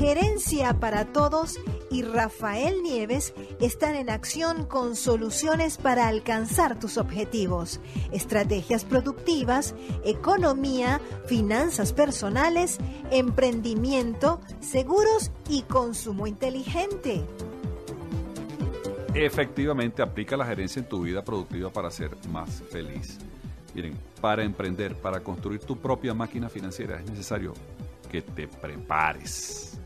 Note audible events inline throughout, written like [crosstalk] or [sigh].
Gerencia para Todos y Rafael Nieves están en acción con soluciones para alcanzar tus objetivos, estrategias productivas, economía, finanzas personales, emprendimiento, seguros y consumo inteligente. Efectivamente, aplica la gerencia en tu vida productiva para ser más feliz. Miren, para emprender, para construir tu propia máquina financiera es necesario que te prepares.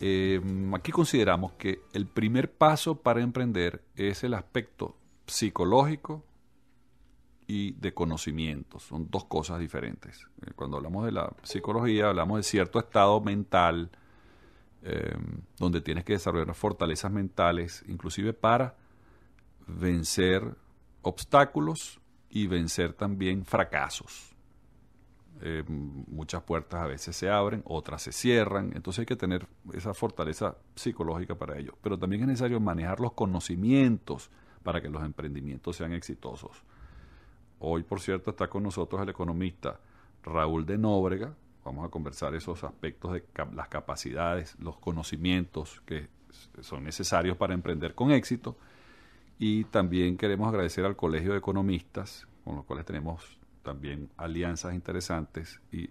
Eh, aquí consideramos que el primer paso para emprender es el aspecto psicológico y de conocimiento. Son dos cosas diferentes. Eh, cuando hablamos de la psicología, hablamos de cierto estado mental eh, donde tienes que desarrollar fortalezas mentales, inclusive para vencer obstáculos y vencer también fracasos. Eh, muchas puertas a veces se abren, otras se cierran, entonces hay que tener esa fortaleza psicológica para ello. Pero también es necesario manejar los conocimientos para que los emprendimientos sean exitosos. Hoy, por cierto, está con nosotros el economista Raúl de Nóbrega. Vamos a conversar esos aspectos de las capacidades, los conocimientos que son necesarios para emprender con éxito. Y también queremos agradecer al Colegio de Economistas, con los cuales tenemos también alianzas interesantes y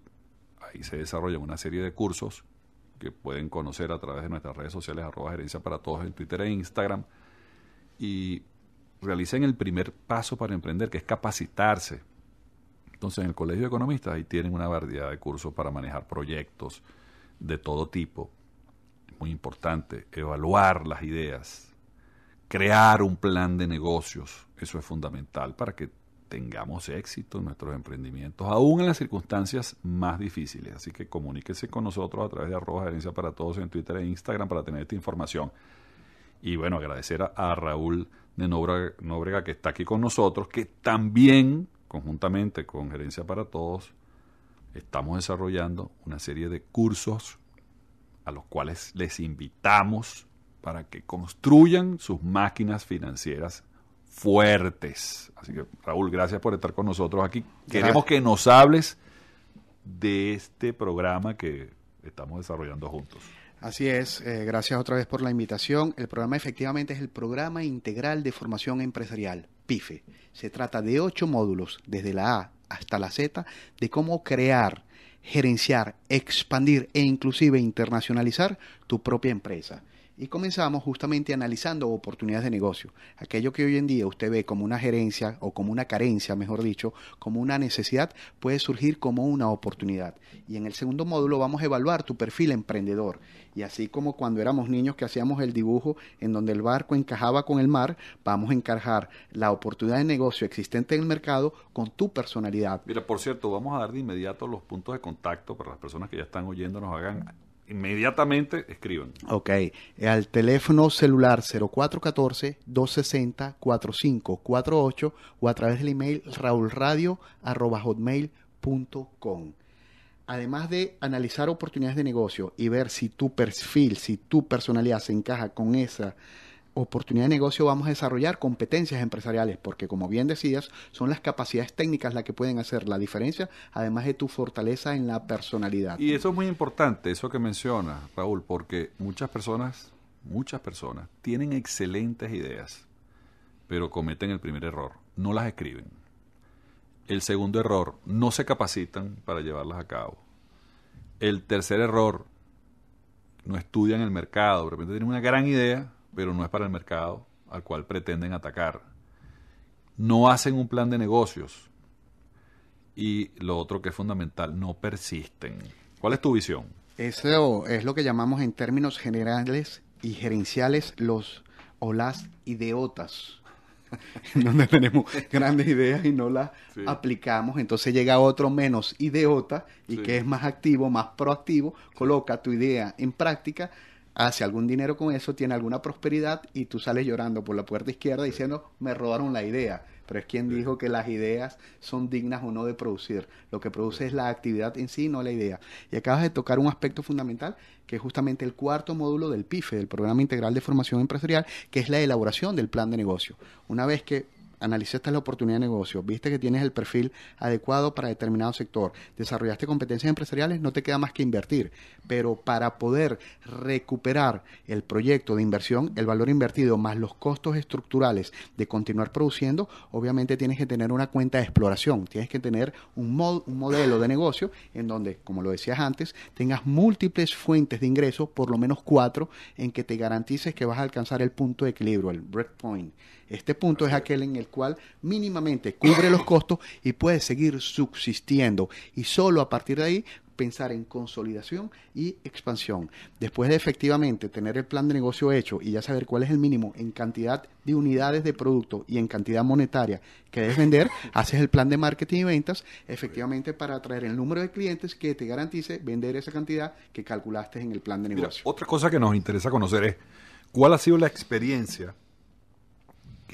ahí se desarrollan una serie de cursos que pueden conocer a través de nuestras redes sociales, arroba gerencia para todos en Twitter e Instagram. Y realicen el primer paso para emprender, que es capacitarse. Entonces, en el Colegio de Economistas ahí tienen una variedad de cursos para manejar proyectos de todo tipo. Muy importante, evaluar las ideas, crear un plan de negocios, eso es fundamental para que tengamos éxito en nuestros emprendimientos, aún en las circunstancias más difíciles. Así que comuníquese con nosotros a través de arroba gerencia para todos en Twitter e Instagram para tener esta información. Y bueno, agradecer a, Raúl de Nóbrega, Nóbrega que está aquí con nosotros, que también, conjuntamente con Gerencia para Todos, estamos desarrollando una serie de cursos a los cuales les invitamos para que construyan sus máquinas financieras fuertes. Así que, Raúl, gracias por estar con nosotros aquí. Queremos que nos hables de este programa que estamos desarrollando juntos. Así es, eh, gracias otra vez por la invitación. El programa efectivamente es el Programa Integral de Formación Empresarial, PIFE. Se trata de ocho módulos, desde la A hasta la Z, de cómo crear, gerenciar, expandir e inclusive internacionalizar tu propia empresa y comenzamos justamente analizando oportunidades de negocio. Aquello que hoy en día usted ve como una gerencia o como una carencia, mejor dicho, como una necesidad, puede surgir como una oportunidad. Y en el segundo módulo vamos a evaluar tu perfil emprendedor. Y así como cuando éramos niños que hacíamos el dibujo en donde el barco encajaba con el mar, vamos a encajar la oportunidad de negocio existente en el mercado con tu personalidad. Mira, por cierto, vamos a dar de inmediato los puntos de contacto para las personas que ya están oyendo nos hagan inmediatamente escriban. Ok, al teléfono celular 0414-260-4548 o a través del email raulradio.com. Además de analizar oportunidades de negocio y ver si tu perfil, si tu personalidad se encaja con esa oportunidad de negocio vamos a desarrollar competencias empresariales, porque como bien decías, son las capacidades técnicas las que pueden hacer la diferencia, además de tu fortaleza en la personalidad. Y eso es muy importante, eso que menciona Raúl, porque muchas personas, muchas personas tienen excelentes ideas, pero cometen el primer error, no las escriben. El segundo error, no se capacitan para llevarlas a cabo. El tercer error, no estudian el mercado, de repente tienen una gran idea, pero no es para el mercado al cual pretenden atacar. No hacen un plan de negocios. Y lo otro que es fundamental, no persisten. ¿Cuál es tu visión? Eso es lo que llamamos en términos generales y gerenciales los o las ideotas. [laughs] donde tenemos grandes ideas y no las aplicamos. Entonces llega otro menos ideota y que es más activo, más proactivo, coloca tu idea en práctica hace ah, algún dinero con eso, tiene alguna prosperidad y tú sales llorando por la puerta izquierda diciendo, me robaron la idea. Pero es quien dijo que las ideas son dignas o no de producir. Lo que produce es la actividad en sí, no la idea. Y acabas de tocar un aspecto fundamental, que es justamente el cuarto módulo del PIFE, del Programa Integral de Formación Empresarial, que es la elaboración del plan de negocio. Una vez que analizaste la oportunidad de negocio, viste que tienes el perfil adecuado para determinado sector, desarrollaste competencias empresariales, no te queda más que invertir. Pero para poder recuperar el proyecto de inversión, el valor invertido más los costos estructurales de continuar produciendo, obviamente tienes que tener una cuenta de exploración, tienes que tener un, un modelo de negocio en donde, como lo decías antes, tengas múltiples fuentes de ingresos, por lo menos cuatro, en que te garantices que vas a alcanzar el punto de equilibrio, el point. Este punto es aquel en el cual mínimamente cubre los [clears throat] costos y puede seguir subsistiendo. Y solo a partir de ahí pensar en consolidación y expansión. Después de efectivamente tener el plan de negocio hecho y ya saber cuál es el mínimo en cantidad de unidades de producto y en cantidad monetaria que debes vender, [laughs] haces el plan de marketing y ventas efectivamente para atraer el número de clientes que te garantice vender esa cantidad que calculaste en el plan de negocio. otra cosa que nos interesa conocer es cuál ha sido la experiencia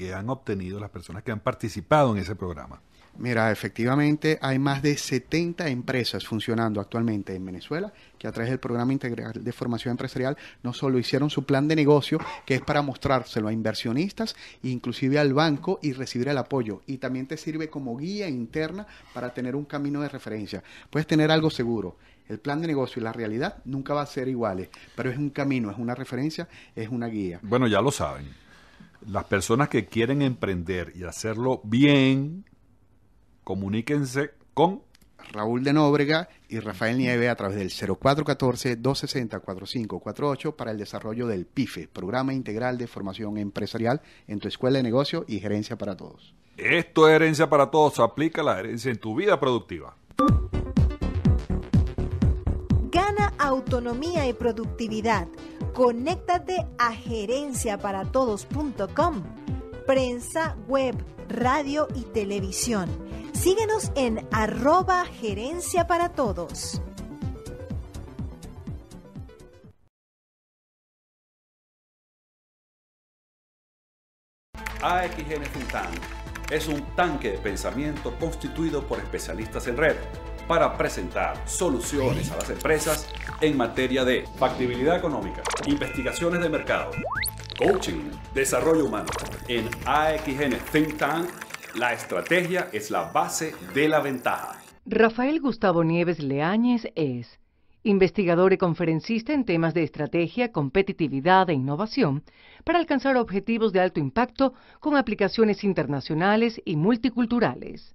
que han obtenido las personas que han participado en ese programa? Mira, efectivamente hay más de 70 empresas funcionando actualmente en Venezuela que a través del programa integral de formación empresarial no solo hicieron su plan de negocio, que es para mostrárselo a inversionistas, inclusive al banco y recibir el apoyo. Y también te sirve como guía interna para tener un camino de referencia. Puedes tener algo seguro. El plan de negocio y la realidad nunca va a ser iguales, pero es un camino, es una referencia, es una guía. Bueno, ya lo saben las personas que quieren emprender y hacerlo bien, comuníquense con Raúl de Nóbrega y Rafael Nieve a través del 0414-260-4548 para el desarrollo del PIFE, Programa Integral de Formación Empresarial en tu Escuela de Negocio y Gerencia para Todos. Esto es Herencia para Todos, aplica la herencia en tu vida productiva. Gana autonomía y productividad Conéctate a gerenciaparatodos.com, prensa, web, radio y televisión. Síguenos en arroba gerencia para todos. es un tanque de pensamiento constituido por especialistas en red para presentar soluciones a las empresas en materia de factibilidad económica, investigaciones de mercado, coaching, desarrollo humano. En AXN Think Tank, la estrategia es la base de la ventaja. Rafael Gustavo Nieves Leáñez es investigador y conferencista en temas de estrategia, competitividad e innovación para alcanzar objetivos de alto impacto con aplicaciones internacionales y multiculturales.